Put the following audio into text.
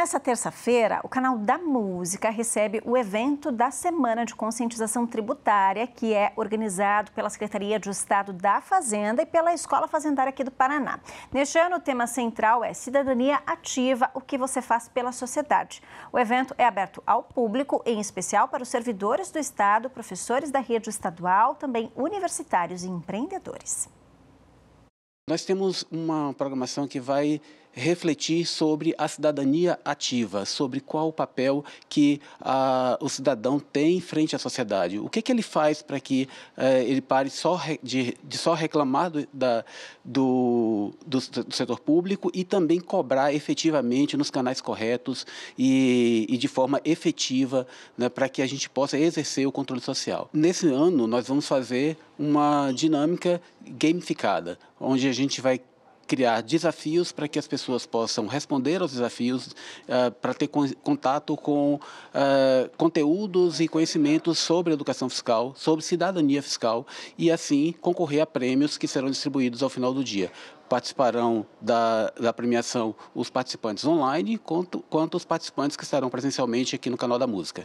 Nessa terça-feira, o canal da Música recebe o evento da Semana de Conscientização Tributária, que é organizado pela Secretaria de Estado da Fazenda e pela Escola Fazendária aqui do Paraná. Neste ano, o tema central é Cidadania Ativa, o que você faz pela sociedade. O evento é aberto ao público, em especial para os servidores do Estado, professores da rede estadual, também universitários e empreendedores. Nós temos uma programação que vai refletir sobre a cidadania ativa, sobre qual o papel que ah, o cidadão tem frente à sociedade. O que, que ele faz para que eh, ele pare só de, de só reclamar do, da, do, do, do, setor público e também cobrar efetivamente nos canais corretos e, e de forma efetiva né, para que a gente possa exercer o controle social. Nesse ano, nós vamos fazer uma dinâmica gamificada, onde a gente vai criar desafios para que as pessoas possam responder aos desafios, uh, para ter contato com uh, conteúdos e conhecimentos sobre educação fiscal, sobre cidadania fiscal e, assim, concorrer a prêmios que serão distribuídos ao final do dia participarão da, da, premiação os participantes online, quanto, quanto os participantes que estarão presencialmente aqui no canal da música.